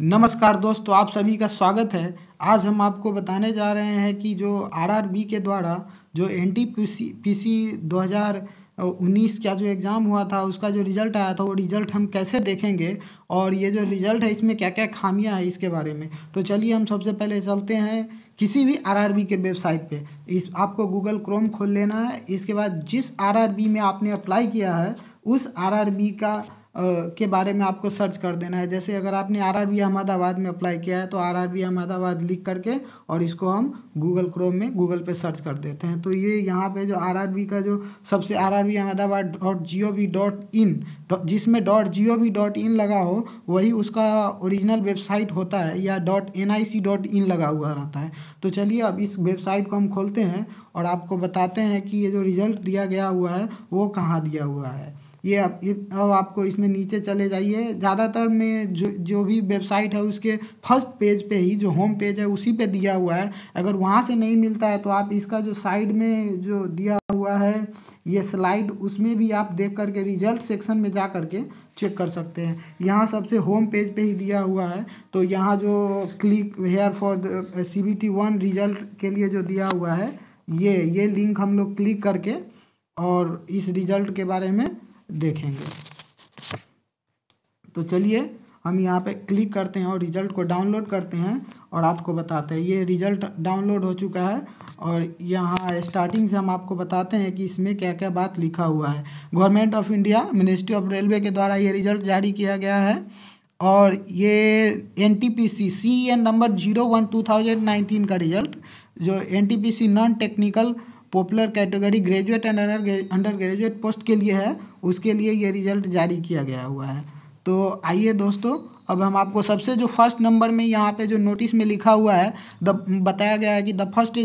नमस्कार दोस्तों आप सभी का स्वागत है आज हम आपको बताने जा रहे हैं कि जो आरआरबी के द्वारा जो N T P C P C दो हज़ार उन्नीस का जो एग्ज़ाम हुआ था उसका जो रिज़ल्ट आया था वो रिज़ल्ट हम कैसे देखेंगे और ये जो रिज़ल्ट है इसमें क्या क्या खामियां हैं इसके बारे में तो चलिए हम सबसे पहले चलते हैं किसी भी आरआरबी के वेबसाइट पे इस आपको गूगल क्रोम खोल लेना है इसके बाद जिस आरआरबी में आपने अप्लाई किया है उस आरआरबी का के बारे में आपको सर्च कर देना है जैसे अगर आपने आर आर बी अहमदाबाद में अप्लाई किया है तो आर आर बी अहमदाबाद लिख करके और इसको हम गूगल क्रोम में गूगल पे सर्च कर देते हैं तो ये यहाँ पे जो आर आर बी का जो सबसे R R B Ahmedabad dot G O V dot in जिसमें dot G O V dot in लगा हो वही उसका ओरिजिनल वेबसाइट होता है या dot N I C dot in लगा हुआ रहता है तो चलिए अब इस वेबसाइट को हम खोलते हैं और आपको बताते हैं कि ये जो रिज़ल्ट दिया गया हुआ है वो कहाँ दिया हुआ है ये अब अब आपको इसमें नीचे चले जाइए ज़्यादातर में जो जो भी वेबसाइट है उसके फर्स्ट पेज पे ही जो होम पेज है उसी पे दिया हुआ है अगर वहाँ से नहीं मिलता है तो आप इसका जो साइड में जो दिया हुआ है ये स्लाइड उसमें भी आप देख करके रिजल्ट सेक्शन में जा करके चेक कर सकते हैं यहाँ सबसे होम पेज पे ही दिया हुआ है तो यहाँ जो click here for C B T one result के लिए जो दिया हुआ है ये ये लिंक हम लोग क्लिक करके और इस रिजल्ट के बारे में देखेंगे तो चलिए हम यहाँ पे क्लिक करते हैं और रिजल्ट को डाउनलोड करते हैं और आपको बताते हैं ये रिजल्ट डाउनलोड हो चुका है और यहाँ स्टार्टिंग से हम आपको बताते हैं कि इसमें क्या क्या बात लिखा हुआ है government of India ministry of railway के द्वारा ये रिजल्ट जारी किया गया है और ये N T P C C N number zero one two thousand nineteen का रिजल्ट जो N T P C non technical popular category graduate and under under graduate post के लिए है उसके लिए ये रिजल्ट जारी किया गया हुआ है तो आइए दोस्तों अब हम आपको सबसे जो फर्स्ट नंबर में यहाँ पे जो नोटिस में लिखा हुआ है द बताया गया है कि the first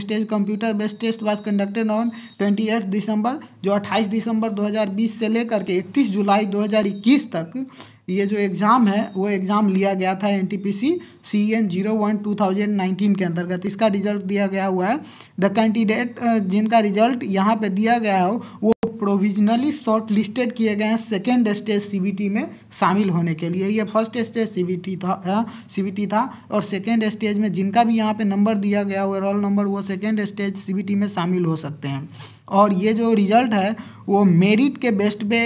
stage computer based test was conducted on twenty eight December जो 28 दिसंबर 2020 से लेकर के 31 जुलाई 2021 तक ये जो एग्ज़ाम है वो एग्ज़ाम लिया गया था N T P C C N zero one two thousand nineteen के अंतर्गत इसका रिजल्ट दिया गया हुआ है द कैंडिडेट जिनका रिजल्ट यहाँ पे दिया गया हो वो प्रोविजनली शॉर्ट लिस्टेड किए गए हैं सेकेंड स्टेज टी में शामिल होने के लिए ये फर्स्ट स्टेज टी था टी था और सेकेंड स्टेज में जिनका भी यहाँ पे नंबर दिया गया रोल नंबर वो सेकेंड स्टेज टी में शामिल हो सकते हैं और ये जो रिजल्ट है वो मेरिट के बेस्ट पे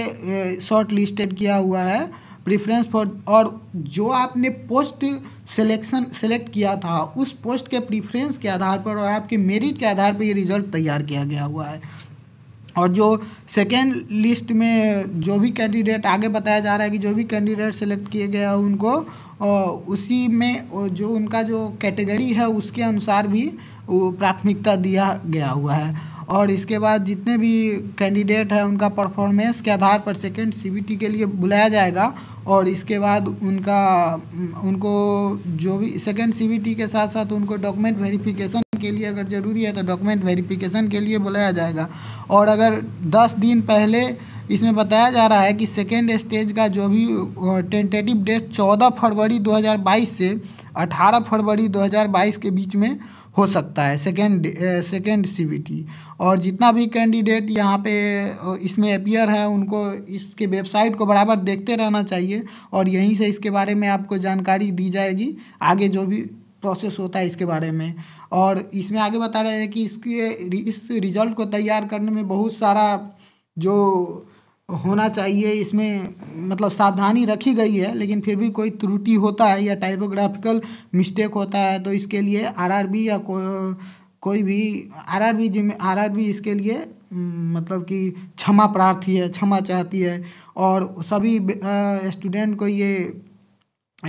शॉर्ट लिस्टेड किया हुआ है प्रेफरेंस फॉर और जो आपने पोस्ट सिलेक्शन सेलेक्ट किया था उस पोस्ट के प्रिफ्रेंस के आधार पर और आपके मेरिट के आधार पर ये रिज़ल्ट तैयार किया गया हुआ है और जो सेकेंड लिस्ट में जो भी कैंडिडेट आगे बताया जा रहा है कि जो भी कैंडिडेट सेलेक्ट किए गए हैं उनको उसी में जो उनका जो कैटेगरी है उसके अनुसार भी वो प्राथमिकता दिया गया हुआ है और इसके बाद जितने भी कैंडिडेट हैं उनका परफॉर्मेंस के आधार पर सेकेंड सीबीटी के लिए बुलाया जाएगा और इसके बाद उनका उनको जो भी सेकेंड सीबीटी के साथ साथ उनको डॉक्यूमेंट वेरिफिकेशन के लिए अगर ज़रूरी है तो डॉक्यूमेंट वेरिफिकेशन के लिए बुलाया जाएगा और अगर दस दिन पहले इसमें बताया जा रहा है कि सेकेंड स्टेज का जो भी टेंटेटिव डेट चौदह फरवरी 2022 से 18 फरवरी 2022 के बीच में हो सकता है सेकेंड सेकेंड सीबीटी और जितना भी कैंडिडेट यहाँ पे इसमें अपियर है उनको इसके वेबसाइट को बराबर देखते रहना चाहिए और यहीं से इसके बारे में आपको जानकारी दी जाएगी आगे जो भी प्रोसेस होता है इसके बारे में और इसमें आगे बता रहे हैं कि इसके इस रिजल्ट को तैयार करने में बहुत सारा जो होना चाहिए इसमें मतलब सावधानी रखी गई है लेकिन फिर भी कोई त्रुटि होता है या टाइपोग्राफिकल मिस्टेक होता है तो इसके लिए आरआरबी या को, कोई भी आरआरबी जिम्मे बी इसके लिए मतलब कि क्षमा प्रार्थी है क्षमा चाहती है और सभी स्टूडेंट को ये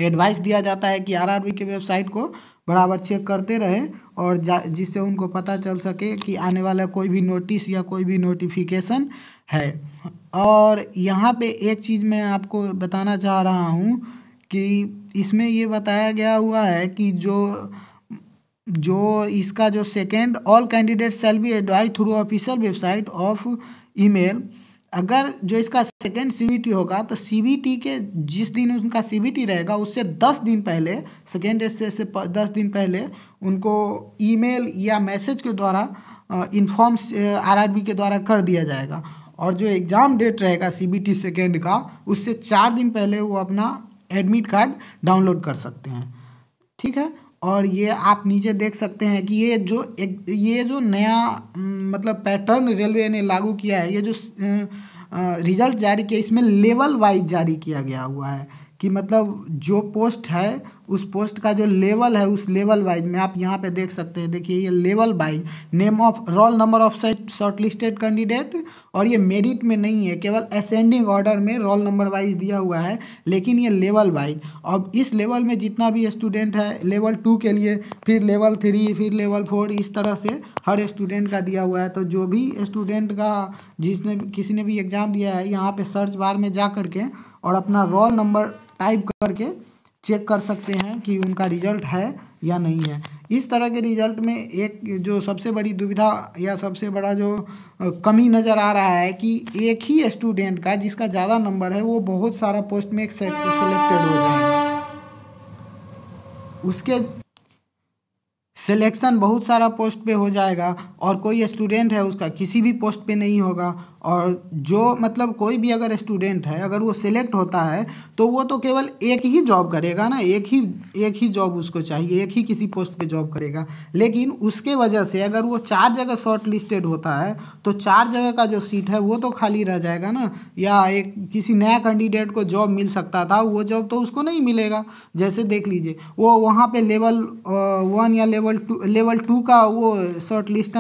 एडवाइस दिया जाता है कि आरआरबी के वेबसाइट को बराबर चेक करते रहें और जिससे उनको पता चल सके कि आने वाला कोई भी नोटिस या कोई भी नोटिफिकेशन है और यहाँ पे एक चीज़ मैं आपको बताना चाह रहा हूँ कि इसमें ये बताया गया हुआ है कि जो जो इसका जो second all candidate shall be advise through official website of email अगर जो इसका सेकेंड सीबीटी होगा तो सीबीटी के जिस दिन उनका सीबीटी रहेगा उससे दस दिन पहले सेकेंड से, से दस दिन पहले उनको ईमेल या मैसेज के द्वारा इन्फॉर्म आरआरबी के द्वारा कर दिया जाएगा और जो एग्ज़ाम डेट रहेगा सी बी टी सेकेंड का उससे चार दिन पहले वो अपना एडमिट कार्ड डाउनलोड कर सकते हैं ठीक है और ये आप नीचे देख सकते हैं कि ये जो एक ये जो नया मतलब पैटर्न रेलवे ने लागू किया है ये जो रिजल्ट जारी किया इसमें लेवल वाइज जारी किया गया हुआ है कि मतलब जो पोस्ट है उस पोस्ट का जो लेवल है उस लेवल वाइज में आप यहाँ पे देख सकते हैं देखिए ये level wise name of roll number of short listed candidate और ये मेरिट में नहीं है केवल असेंडिंग ऑर्डर में रोल नंबर वाइज दिया हुआ है लेकिन ये लेवल वाइज अब इस लेवल में जितना भी स्टूडेंट है लेवल टू के लिए फिर लेवल थ्री फिर लेवल फोर इस तरह से हर स्टूडेंट का दिया हुआ है तो जो भी स्टूडेंट का जिसने किसी ने भी एग्ज़ाम दिया है यहाँ पर सर्च बार में जा करके और अपना रोल नंबर टाइप करके चेक कर सकते हैं कि उनका रिजल्ट है या नहीं है इस तरह के रिजल्ट में एक जो सबसे बड़ी दुविधा या सबसे बड़ा जो कमी नज़र आ रहा है कि एक ही स्टूडेंट का जिसका ज़्यादा नंबर है वो बहुत सारा पोस्ट में सेलेक्टेड हो जाएगा उसके सिलेक्शन बहुत सारा पोस्ट पे हो जाएगा और कोई स्टूडेंट है उसका किसी भी पोस्ट पे नहीं होगा और जो मतलब कोई भी अगर स्टूडेंट है अगर वो सिलेक्ट होता है तो वो तो केवल एक ही जॉब करेगा ना एक ही एक ही जॉब उसको चाहिए एक ही किसी पोस्ट पे जॉब करेगा लेकिन उसके वजह से अगर वो चार जगह शॉर्ट लिस्टेड होता है तो चार जगह का जो सीट है वो तो खाली रह जाएगा ना या एक किसी नया कैंडिडेट को जॉब मिल सकता था वो जॉब तो उसको नहीं मिलेगा जैसे देख लीजिए वो वहाँ पर लेवल वन या level level two level two का वो short list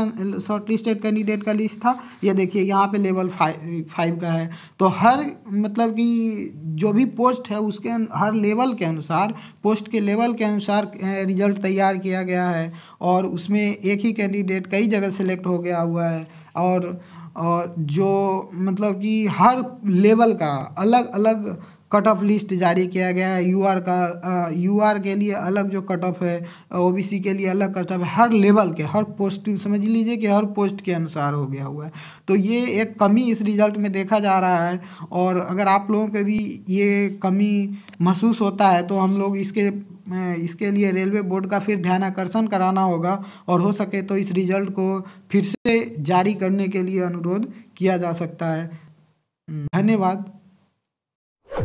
short listed candidate का लिस्ट था ये देखिए यहाँ पे लेवल फाइव फाइव का है तो हर मतलब कि जो भी पोस्ट है उसके हर लेवल के अनुसार पोस्ट के लेवल के अनुसार रिजल्ट तैयार किया गया है और उसमें एक ही कैंडिडेट कई जगह सेलेक्ट हो गया हुआ है और और जो मतलब कि हर लेवल का अलग अलग कट ऑफ लिस्ट जारी किया गया है यू आर का यू आर के लिए अलग जो कट ऑफ है ओ बी सी के लिए अलग कट ऑफ है हर लेवल के हर पोस्ट समझ लीजिए कि हर पोस्ट के अनुसार हो गया हुआ है तो ये एक कमी इस रिजल्ट में देखा जा रहा है और अगर आप लोगों के भी ये कमी महसूस होता है तो हम लोग इसके इसके लिए रेलवे बोर्ड का फिर ध्यान आकर्षण कराना होगा और हो सके तो इस रिजल्ट को फिर से जारी करने के लिए अनुरोध किया जा सकता है धन्यवाद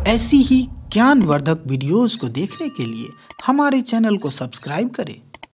ऐसी ही ज्ञानवर्धक वीडियोस को देखने के लिए हमारे चैनल को सब्सक्राइब करें